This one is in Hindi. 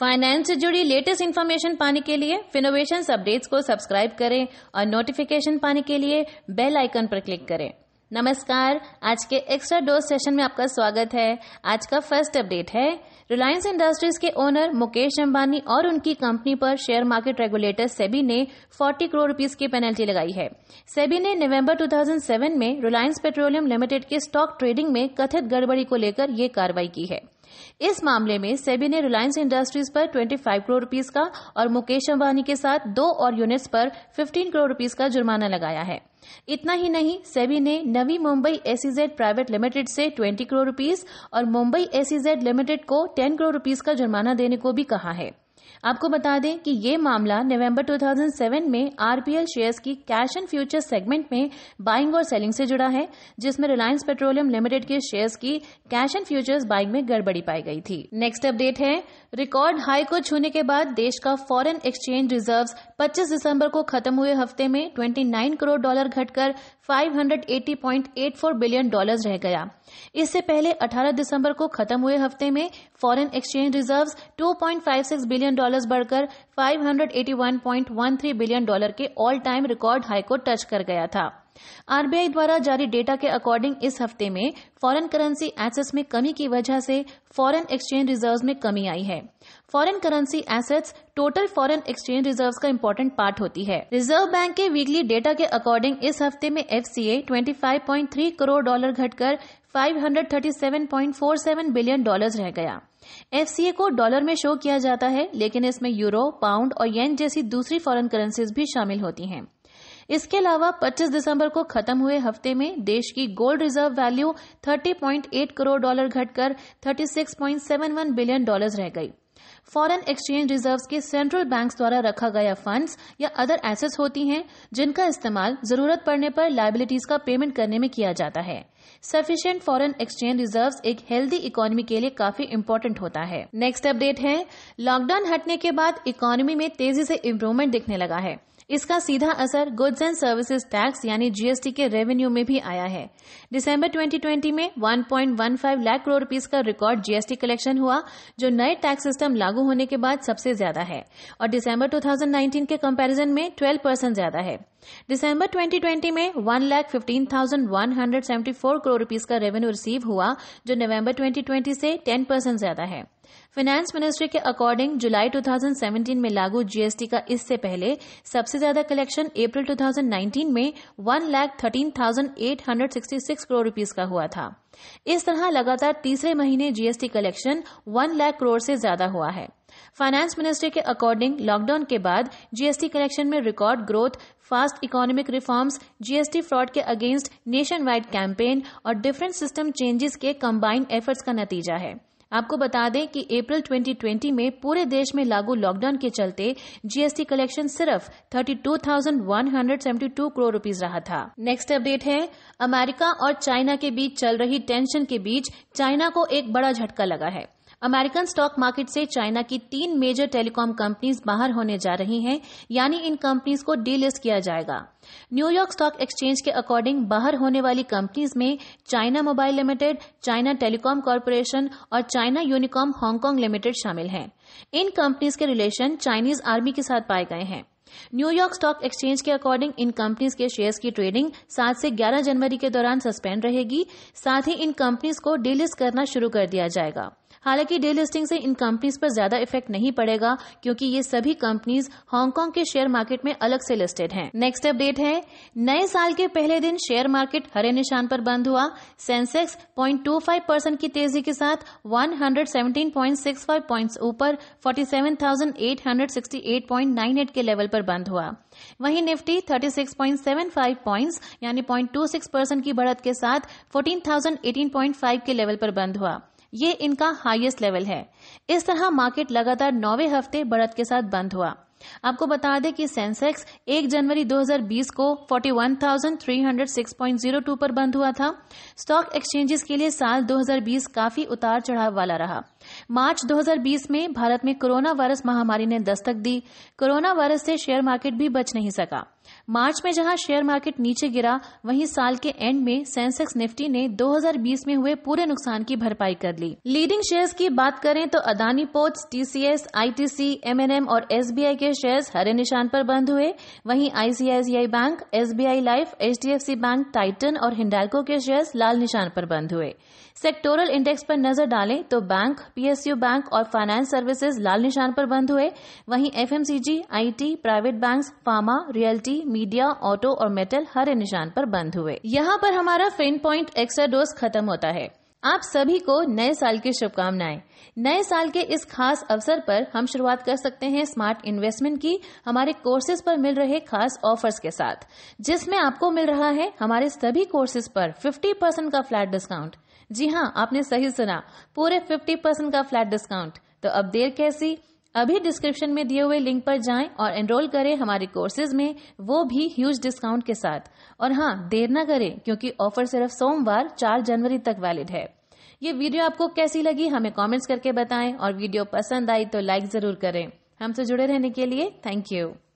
फाइनेंस से जुड़ी लेटेस्ट इन्फॉर्मेशन पाने के लिए फिनोवेशन अपडेट्स को सब्सक्राइब करें और नोटिफिकेशन पाने के लिए बेल आइकन पर क्लिक करें नमस्कार आज के एक्स्ट्रा डोज सेशन में आपका स्वागत है आज का फर्स्ट अपडेट है रिलायंस इंडस्ट्रीज के ओनर मुकेश अंबानी और उनकी कंपनी पर शेयर मार्केट रेगुलेटर सेबी ने 40 करोड़ रुपीस की पेनल्टी लगाई है सेबी ने नवंबर 2007 में रिलायंस पेट्रोलियम लिमिटेड के स्टॉक ट्रेडिंग में कथित गड़बड़ी को लेकर यह कार्रवाई की है इस मामले में सेबी ने रिलायंस इंडस्ट्रीज पर 25 करोड़ रुपीस का और मुकेश अंबानी के साथ दो और यूनिट्स पर 15 करोड़ रुपीस का जुर्माना लगाया है इतना ही नहीं सेबी ने Navi Mumbai ACZ private limited से 20 करोड़ रुपीस और मुंबई एसीजेड लिमिटेड को 10 करोड़ रुपीस का जुर्माना देने को भी कहा है आपको बता दें कि ये मामला नवंबर 2007 में आरपीएल शेयर्स की कैश एंड फ्यूचर सेगमेंट में बाइंग और सेलिंग से जुड़ा है जिसमें रिलायंस पेट्रोलियम लिमिटेड के शेयर्स की कैश एंड फ्यूचर्स बाइंग में गड़बड़ी पाई गई थी नेक्स्ट अपडेट है रिकॉर्ड हाई को छूने के बाद देश का फॉरेन एक्सचेंज रिजर्व 25 दिसंबर को खत्म हुए हफ्ते में 29 करोड़ डॉलर घटकर 580.84 बिलियन डॉलर्स रह गया इससे पहले 18 दिसंबर को खत्म हुए हफ्ते में foreign exchange reserves 2.56 billion dollars बढ़कर 581.13 बिलियन डॉलर के ऑल टाइम रिकॉर्ड हाई को टच कर गया था आरबीआई द्वारा जारी डेटा के अकॉर्डिंग इस हफ्ते में फॉरेन करेंसी एसेट्स में कमी की वजह से फॉरेन एक्सचेंज रिजर्व्स में कमी आई है foreign currency assets total foreign exchange reserves का इम्पोर्टेंट पार्ट होती है रिजर्व बैंक के वीकली डेटा के अकॉर्डिंग इस हफ्ते में एफ सी करोड़ डॉलर घटकर 537.47 बिलियन डॉलर्स रह गया एफसीए को डॉलर में शो किया जाता है लेकिन इसमें यूरो पाउंड और येन जैसी दूसरी फॉरेन करेंसीज भी शामिल होती हैं इसके अलावा 25 दिसंबर को खत्म हुए हफ्ते में देश की gold reserve value 30.8 crore dollar घटकर 36.71 बिलियन डॉलर रह गई फॉरेन एक्सचेंज रिजर्व्स के सेंट्रल बैंक्स द्वारा रखा गया फंड्स या अदर एसेट्स होती हैं जिनका इस्तेमाल जरूरत पड़ने पर लाइबिलिटीज का पेमेंट करने में किया जाता है सफिशियंट फॉरेन एक्सचेंज रिजर्व्स एक हेल्दी इकोनॉमी के लिए काफी इम्पोर्टेंट होता है नेक्स्ट अपडेट है लॉकडाउन हटने के बाद इकोनॉमी में तेजी से इम्प्रूवमेंट दिखने लगा है इसका सीधा असर गुड्स एंड सर्विसेज टैक्स यानी जीएसटी के रेवेन्यू में भी आया है दिसंबर 2020 में 1.15 लाख करोड़ रुपीज का रिकॉर्ड जीएसटी कलेक्शन हुआ जो नए टैक्स सिस्टम लागू होने के बाद सबसे ज्यादा है और दिसंबर 2019 के कंपैरिजन में 12 परसेंट ज्यादा है दिसंबर 2020 में one lakh fifteen thousand one hundred seventy four crore rupees का रेवेन्यू रिसीव हुआ जो नवंबर 2020 से 10 परसेंट ज्यादा है फाइनेंस मिनिस्ट्री के अकॉर्डिंग जुलाई 2017 में लागू जीएसटी का इससे पहले सबसे ज्यादा कलेक्शन अप्रैल 2019 में one lakh thirteen thousand eight hundred sixty six crore rupees का हुआ था इस तरह लगातार तीसरे महीने GST collection one lakh crore से ज्यादा हुआ है फाइनेंस मिनिस्ट्री के अकॉर्डिंग लॉकडाउन के बाद जीएसटी कलेक्शन में record growth fast economic reforms GST fraud के अगेंस्ट नेशन वाइड कैंपेन और डिफरेंट सिस्टम चेंजेस के कंबाइंड एफर्ट्स का नतीजा है आपको बता दें कि अप्रैल 2020 में पूरे देश में लागू लॉकडाउन के चलते जीएसटी कलेक्शन सिर्फ 32,172 करोड़ रुपीस रहा था नेक्स्ट अपडेट है अमेरिका और चाइना के बीच चल रही टेंशन के बीच चाइना को एक बड़ा झटका लगा है अमेरिकन स्टॉक मार्केट से चाइना की तीन मेजर टेलीकॉम कंपनीज बाहर होने जा रही हैं यानी इन कंपनीज को डीलिस्ट किया जाएगा न्यूयॉर्क स्टॉक एक्सचेंज के अकॉर्डिंग बाहर होने वाली कंपनीज में China Mobile Limited China Telecom Corporation और चाइना यूनिकॉम हांगकांग लिमिटेड शामिल हैं इन कंपनीज के रिलेशन चाइनीज आर्मी के साथ पाए गए हैं न्यूयॉर्क स्टॉक एक्सचेंज के अकॉर्डिंग इन कंपनीज के शेयर्स की ट्रेडिंग 7 से 11 जनवरी के दौरान सस्पेंड रहेगी साथ ही इन कंपनीज को डीलिस्ट करना शुरू कर दिया जाएगा हालांकि डे लिस्टिंग से इन कंपनीज पर ज्यादा इफेक्ट नहीं पड़ेगा क्योंकि ये सभी कंपनीज हांगकांग के शेयर मार्केट में अलग से लिस्टेड हैं। नेक्स्ट अपडेट है नए साल के पहले दिन शेयर मार्केट हरे निशान पर बंद हुआ सेंसेक्स फाइव परसेंट की तेजी के साथ फाइव पॉइंट्स ऊपर एट के लेवल पर बंद हुआ वहीं निफ्टी फाइव पॉइंट यानी सिक्स परसेंट की बढ़त के साथ फाइव के लेवल पर बंद हुआ ये इनका हाईएस्ट लेवल है इस तरह मार्केट लगातार नौवे हफ्ते बढ़त के साथ बंद हुआ आपको बता दें कि सेंसेक्स 1 जनवरी 2020 को 41,306.02 पर बंद हुआ था स्टॉक एक्सचेंजेस के लिए साल 2020 काफी उतार चढ़ाव वाला रहा मार्च 2020 में भारत में कोरोना वायरस महामारी ने दस्तक दी कोरोना वायरस से शेयर मार्केट भी बच नहीं सका मार्च में जहां शेयर मार्केट नीचे गिरा वहीं साल के एंड में सेंसेक्स निफ्टी ने 2020 में हुए पूरे नुकसान की भरपाई कर ली लीडिंग शेयर्स की बात करें तो Adani ports TCS ITC MNM और एसबीआई के शेयर्स हरे निशान पर बंद हुए वहीं ICICI bank SBI life HDFC bank Titan और हिंडालको के शेयर्स लाल निशान पर बंद हुए सेक्टोरल इंडेक्स पर नजर डालें तो बैंक पीएसयू बैंक और फाइनेंस सर्विसेज लाल निशान पर बंद हुए वहीं FMCG IT private bank pharma realty LED media auto और मेटल हरे निशान पर बंद हुए यहाँ पर हमारा फेन पॉइंट डोज खत्म होता है आप सभी को नए साल की शुभकामनाएं नए साल के इस खास अवसर पर हम शुरुआत कर सकते हैं स्मार्ट इन्वेस्टमेंट की हमारे कोर्सेज पर मिल रहे खास ऑफर्स के साथ जिसमें आपको मिल रहा है हमारे सभी कोर्सेज पर 50 परसेंट का फ्लैट डिस्काउंट जी हाँ आपने सही सुना पूरे 50 परसेंट का फ्लैट डिस्काउंट तो अब देर कैसी अभी डिस्क्रिप्शन में दिए हुए लिंक पर जाएं और एनरोल करें हमारे कोर्सेज में वो भी ह्यूज डिस्काउंट के साथ और हाँ देर ना करें क्योंकि ऑफर सिर्फ सोमवार चार जनवरी तक वैलिड है ये वीडियो आपको कैसी लगी हमें कमेंट्स करके बताएं और वीडियो पसंद आई तो लाइक जरूर करें हमसे जुड़े रहने के लिए थैंक यू